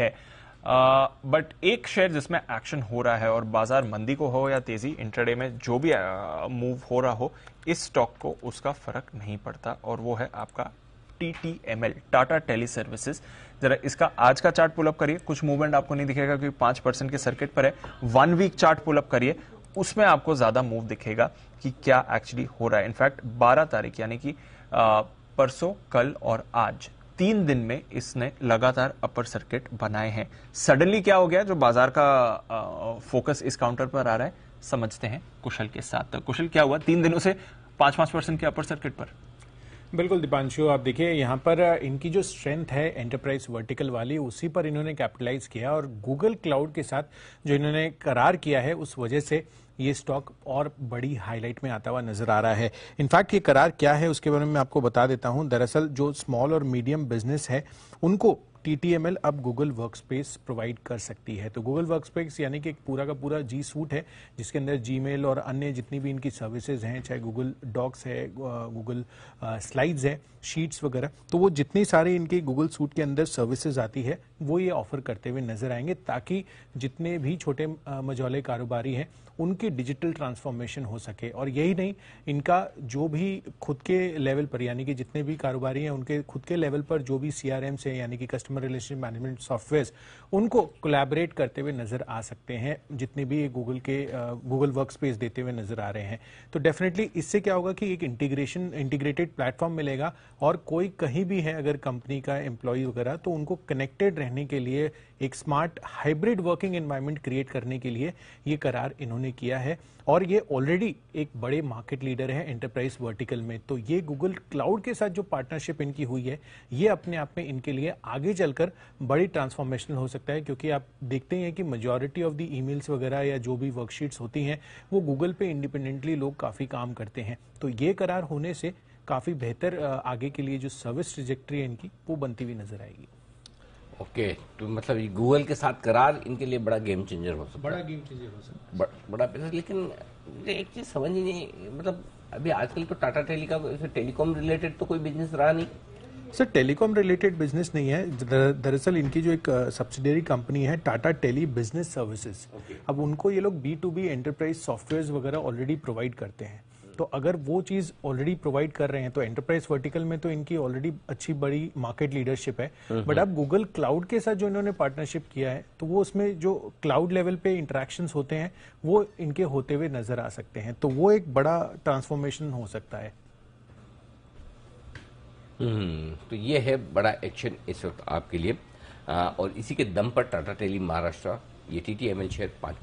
है बट एक शेयर जिसमें एक्शन हो रहा है और बाजार मंदी को हो या तेजी इंटरडे में जो भी मूव हो रहा हो इस स्टॉक को उसका फर्क नहीं पड़ता और वो है आपका T T M L Tata tele services जरा इसका आज का चार्ट पुलअप करिए कुछ मूवमेंट आपको नहीं दिखेगा क्योंकि पांच परसेंट के सर्किट पर है वन वीक चार्ट पुलअप करिए उसमें आपको ज्यादा मूव दिखेगा कि क्या एक्चुअली हो रहा है इनफैक्ट 12 तारीख यानी कि परसों कल और आज तीन दिन में इसने लगातार अपर सर्किट बनाए हैं सडनली क्या हो गया जो बाजार का आ, फोकस इस काउंटर पर आ रहा है समझते हैं कुशल के साथ कुशल क्या हुआ तीन दिनों से पांच पांच परसेंट के अपर सर्किट पर बिल्कुल दीपांशु आप देखिए यहाँ पर इनकी जो स्ट्रेंथ है एंटरप्राइज वर्टिकल वाली उसी पर इन्होंने कैपिटलाइज किया और गूगल क्लाउड के साथ जो इन्होंने करार किया है उस वजह से ये स्टॉक और बड़ी हाईलाइट में आता हुआ नजर आ रहा है इनफैक्ट ये करार क्या है उसके बारे में मैं आपको बता देता हूं दरअसल जो स्मॉल और मीडियम बिजनेस है उनको TTML अब Google Workspace प्रोवाइड कर सकती है तो Google Workspace यानी कि एक पूरा का पूरा जी सूट है जिसके अंदर Gmail और अन्य जितनी भी इनकी सर्विसेज हैं चाहे Google डॉक्स है Google स्लाइड्स है शीट्स वगैरह तो वो जितनी सारी इनकी Google सूट के अंदर सर्विसेज आती है वो ये ऑफर करते हुए नजर आएंगे ताकि जितने भी छोटे मजौले कारोबारी हैं उनकी डिजिटल ट्रांसफॉर्मेशन हो सके और यही नहीं इनका जो भी खुद के लेवल पर यानी कि जितने भी कारोबारी हैं उनके खुद के लेवल पर जो भी सी से यानी कि customer customer relation management software उनको कोलैबोरेट करते हुए नजर आ सकते हैं जितने भी गूगल के गूगल वर्क स्पेस देते हुए नजर आ रहे हैं तो डेफिनेटली इससे क्या होगा कि एक इंटीग्रेशन इंटीग्रेटेड प्लेटफॉर्म मिलेगा और कोई कहीं भी है अगर कंपनी का एम्प्लॉय वगैरह तो उनको कनेक्टेड रहने के लिए एक smart hybrid working environment create करने के लिए ये करार इन्होंने किया है और ये ऑलरेडी एक बड़े मार्केट लीडर है एंटरप्राइज वर्टिकल में तो ये गूगल क्लाउड के साथ जो पार्टनरशिप इनकी हुई है ये अपने आप में इनके लिए आगे चल चलकर बड़ी ट्रांसफॉर्मेशनल हो सकता है क्योंकि आप देखते हैं कि मेजोरिटी ऑफ दी ईमेल्स वगैरह या जो भी वर्कशीट्स होती हैं वो गूगल पे इंडिपेंडेंटली लोग काफ़ी काम करते हैं तो ये करार होने से काफ़ी बेहतर आगे के लिए जो सर्विस ट्रिजेक्ट्री है इनकी वो बनती हुई नजर आएगी ओके तो मतलब गूगल के साथ करार इनके लिए बड़ा गेम चेंजर हो सकता बड़ा गेम चेंजर हो सकता बड़ा बेहतर लेकिन एक चीज़ समझ ही नहीं मतलब अभी आजकल तो टाटा टेलीकॉम टेलीकॉम रिलेटेड तो कोई बिजनेस रहा नहीं सर टेलीकॉम रिलेटेड बिजनेस नहीं है दरअसल इनकी जो एक सब्सिडरी कंपनी है टाटा टेली बिजनेस सर्विसेज अब उनको ये लोग B to B enterprise software वगैरह ऑलरेडी प्रोवाइड करते हैं तो अगर वो चीज़ ऑलरेडी प्रोवाइड कर रहे हैं तो एंटरप्राइज वर्टिकल में तो इनकी ऑलरेडी अच्छी बड़ी मार्केट लीडरशिप है बट हम्म, हम्म। अब गूगल क्लाउड के साथ जो इन्होंने पार्टनरशिप किया है तो वो उसमें जो क्लाउड लेवल पे इंटरेक्शन होते हैं वो इनके होते हुए नजर आ सकते हैं तो वो एक बड़ा ट्रांसफॉर्मेशन हो सकता है हम्म, तो ये है बड़ा एक्शन इस वक्त आपके लिए आ, और इसी के दम पर टाटा टेली महाराष्ट्र ये T T M L share पांच